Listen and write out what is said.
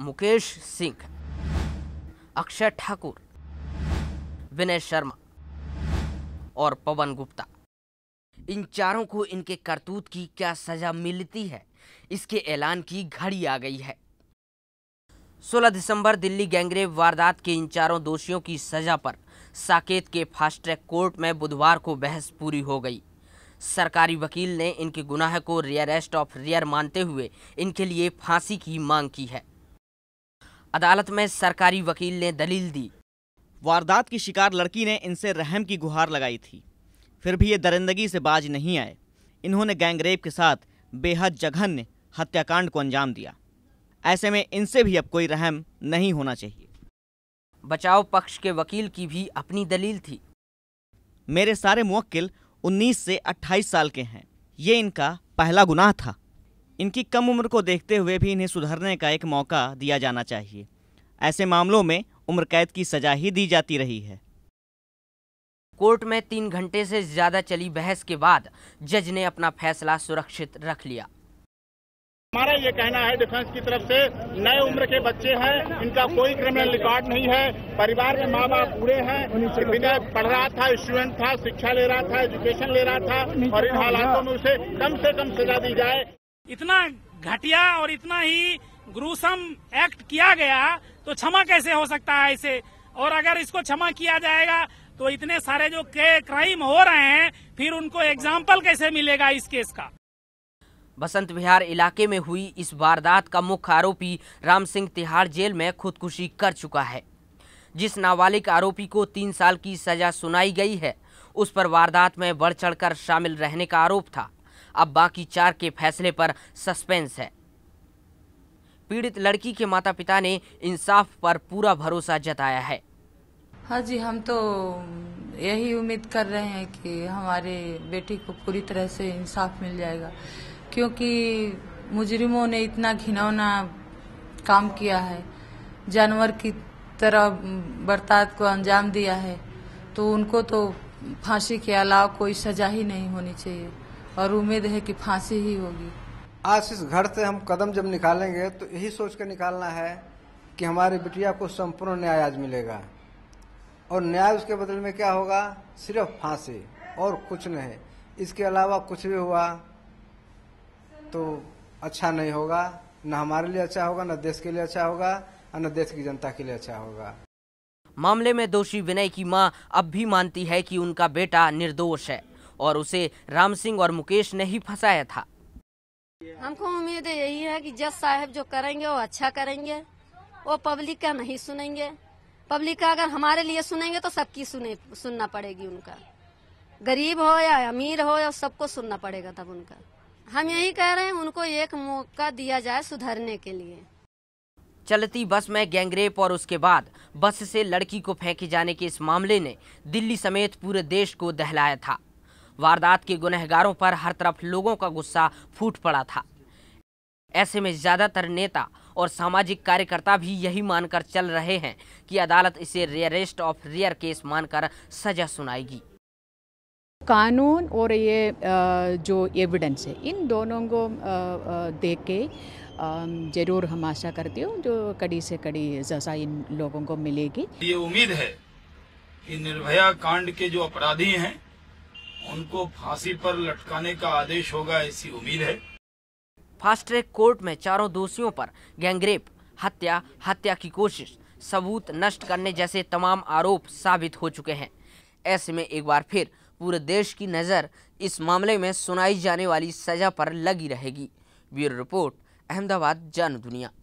मुकेश सिंह अक्षय ठाकुर विनय शर्मा और पवन गुप्ता इन चारों को इनके करतूत की क्या सजा मिलती है इसके ऐलान की घड़ी आ गई है 16 दिसंबर दिल्ली गैंगरेप वारदात के इन चारों दोषियों की सजा पर साकेत के फास्ट ट्रैक कोर्ट में बुधवार को बहस पूरी हो गई सरकारी वकील ने इनके गुनाह को रियरेस्ट ऑफ रियर मानते हुए इनके लिए फांसी की मांग की है अदालत में सरकारी वकील ने दलील दी वारदात की शिकार लड़की ने इनसे रहम की गुहार लगाई थी फिर भी ये दरिंदगी से बाज नहीं आए इन्होंने गैंगरेप के साथ बेहद जघन्य हत्याकांड को अंजाम दिया ऐसे में इनसे भी अब कोई रहम नहीं होना चाहिए बचाव पक्ष के वकील की भी अपनी दलील थी मेरे सारे मुवक्किल 19 से 28 साल के हैं ये इनका पहला गुनाह था इनकी कम उम्र को देखते हुए भी इन्हें सुधरने का एक मौका दिया जाना चाहिए ऐसे मामलों में उम्र कैद की सजा ही दी जाती रही है कोर्ट में तीन घंटे से ज़्यादा चली बहस के बाद जज ने अपना फैसला सुरक्षित रख लिया हमारा ये कहना है डिफेंस की तरफ से नए उम्र के बच्चे हैं इनका कोई क्रिमिनल रिकॉर्ड नहीं है परिवार में माँ बाप बूढ़े हैं विनय पढ़ रहा था स्टूडेंट था शिक्षा ले रहा था एजुकेशन ले रहा था और इन हालातों में उसे कम से कम सजा दी जाए इतना घटिया और इतना ही ग्रूसम एक्ट किया गया तो क्षमा कैसे हो सकता है इसे और अगर इसको क्षमा किया जाएगा तो इतने सारे जो क्राइम हो रहे हैं फिर उनको एग्जाम्पल कैसे मिलेगा इस केस का बसंत विहार इलाके में हुई इस वारदात का मुख्य आरोपी राम सिंह तिहाड़ जेल में खुदकुशी कर चुका है जिस नाबालिग आरोपी को तीन साल की सजा सुनाई गई है उस पर वारदात में बढ़ चढ़कर शामिल रहने का आरोप था अब बाकी चार के फैसले पर सस्पेंस है पीड़ित लड़की के माता पिता ने इंसाफ पर पूरा भरोसा जताया है हाँ जी हम तो यही उम्मीद कर रहे हैं कि हमारे बेटी को पूरी तरह से इंसाफ मिल जाएगा क्योंकि मुजरिमों ने इतना घिनौना काम किया है जानवर की तरह बर्ताव को अंजाम दिया है तो उनको तो फांसी के अलावा कोई सजा ही नहीं होनी चाहिए और उम्मीद है कि फांसी ही होगी आज इस घर से हम कदम जब निकालेंगे तो यही सोच कर निकालना है कि हमारी बिटिया को संपूर्ण न्याय आज मिलेगा और न्याय उसके बदले में क्या होगा सिर्फ फांसी और कुछ नहीं इसके अलावा कुछ भी हुआ तो अच्छा नहीं होगा न हमारे लिए अच्छा होगा न देश के लिए अच्छा होगा और न देश की जनता के लिए अच्छा होगा मामले में दोषी विनय की मां अब भी मानती है कि उनका बेटा निर्दोष है और उसे राम सिंह और मुकेश ने ही फंसाया था हमको उम्मीद यही है कि जज साहब जो करेंगे वो अच्छा करेंगे वो पब्लिक का नहीं सुनेंगे पब्लिक का अगर हमारे लिए सुनेंगे तो सबकी सुने सुनना पड़ेगी उनका गरीब हो या अमीर हो या सबको सुनना पड़ेगा तब उनका हम यही कह रहे हैं उनको एक मौका दिया जाए सुधरने के लिए चलती बस में गैंगरेप और उसके बाद बस से लड़की को फेंके जाने के इस मामले ने दिल्ली समेत पूरे देश को दहलाया था वारदात के गुनहगारों पर हर तरफ लोगों का गुस्सा फूट पड़ा था ऐसे में ज़्यादातर नेता और सामाजिक कार्यकर्ता भी यही मानकर चल रहे हैं कि अदालत इसे रेयरेस्ट ऑफ रेयर केस मानकर सजा सुनाएगी कानून और ये जो एविडेंस है इन दोनों को देख के जरूर हम आशा करते हो जो कड़ी से कड़ी सजा इन लोगों को मिलेगी ये उम्मीद है कि निर्भया कांड के जो अपराधी हैं उनको फांसी पर लटकाने का आदेश होगा ऐसी उम्मीद है फास्ट ट्रैक कोर्ट में चारों दोषियों पर गैंगरेप हत्या हत्या की कोशिश सबूत नष्ट करने जैसे तमाम आरोप साबित हो चुके हैं ऐसे में एक बार फिर पूरे देश की नज़र इस मामले में सुनाई जाने वाली सजा पर लगी रहेगी ब्यूरो रिपोर्ट अहमदाबाद जन दुनिया